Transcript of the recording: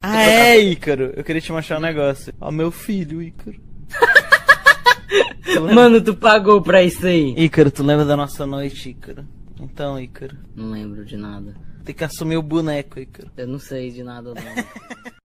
Ah, é, Ícaro. Eu queria te mostrar um negócio. Ó, meu filho, Ícaro. Mano, tu pagou pra isso aí. Ícaro, tu lembra da nossa noite, Ícaro? Então, Ícaro. Não lembro de nada. Tem que assumir o boneco, Ícaro. Eu não sei de nada, não.